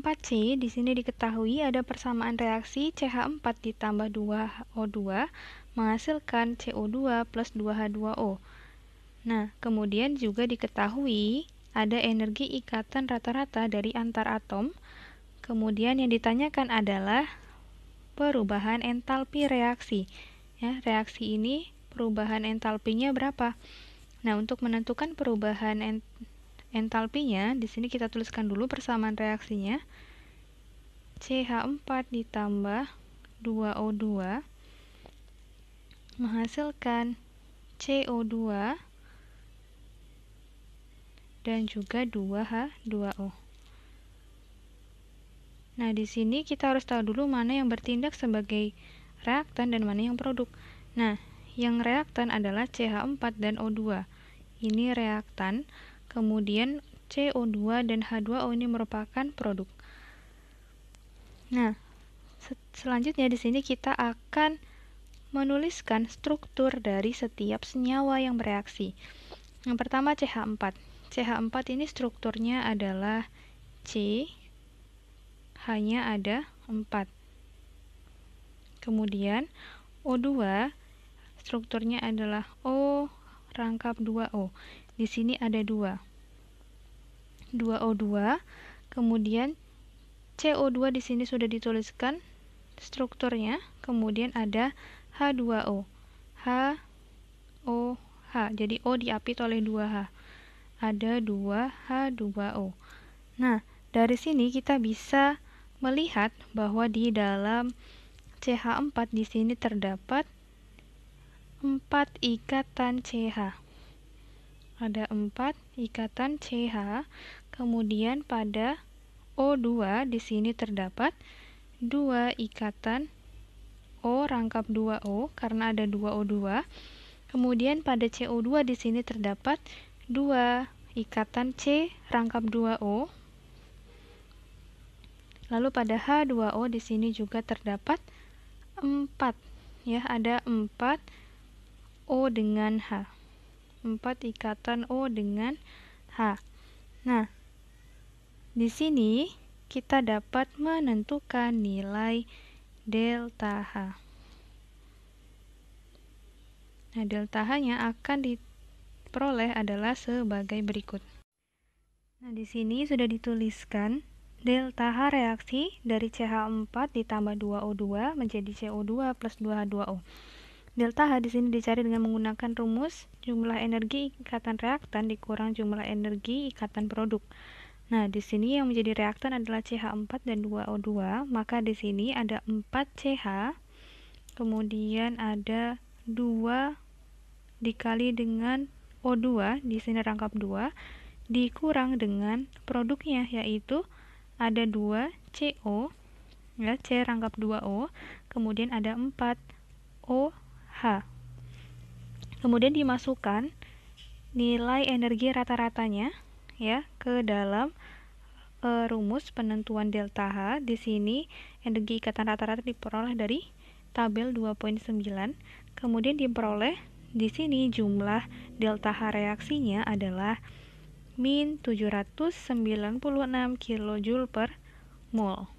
4C di sini diketahui ada persamaan reaksi CH4 ditambah 2O2 menghasilkan CO2 plus 2H2O. Nah, kemudian juga diketahui ada energi ikatan rata-rata dari antar atom. Kemudian yang ditanyakan adalah perubahan entalpi reaksi. Ya, reaksi ini perubahan entalpinya berapa? Nah, untuk menentukan perubahan entalpinya, di sini kita tuliskan dulu persamaan reaksinya. CH4 ditambah 2O2 menghasilkan CO2 dan juga 2H2O. Nah, di sini kita harus tahu dulu mana yang bertindak sebagai reaktan dan mana yang produk. Nah, yang reaktan adalah CH4 dan O2. Ini reaktan, Kemudian CO2 dan H2O ini merupakan produk. Nah, selanjutnya di sini kita akan menuliskan struktur dari setiap senyawa yang bereaksi. Yang pertama CH4. CH4 ini strukturnya adalah C hanya ada 4. Kemudian O2 strukturnya adalah O rangkap 2O. Di sini ada 2. 2O2, kemudian CO2 di sini sudah dituliskan strukturnya, kemudian ada H2O. H O H. Jadi O diapit oleh 2H. Ada 2H2O. Nah, dari sini kita bisa melihat bahwa di dalam CH4 di sini terdapat 4 ikatan CH. Ada 4 ikatan CH, kemudian pada O2 di sini terdapat 2 ikatan O rangkap 2O karena ada 2O2. Kemudian pada CO2 di sini terdapat 2 ikatan C rangkap 2O. Lalu pada H2O di sini juga terdapat 4 ya, ada 4 O dengan H. 4 ikatan O dengan H. Nah, di sini kita dapat menentukan nilai delta H. Nah, delta h yang akan diperoleh adalah sebagai berikut. Nah, di sini sudah dituliskan delta H reaksi dari CH4 ditambah 2O2 menjadi CO2 plus 2H2O. Delta H di sini dicari dengan menggunakan rumus jumlah energi ikatan reaktan dikurang jumlah energi ikatan produk. Nah, di sini yang menjadi reaktan adalah CH4 dan 2O2, maka di sini ada 4CH, kemudian ada 2 dikali dengan O2, di sini rangkap 2, dikurang dengan produknya, yaitu ada 2 CO, ya, C rangkap 2O, kemudian ada 4 O H. Kemudian dimasukkan nilai energi rata-ratanya ya ke dalam e, rumus penentuan delta H. Di sini energi ikatan rata-rata diperoleh dari tabel 2.9. Kemudian diperoleh di sini jumlah delta H reaksinya adalah min 796 kJ per mol.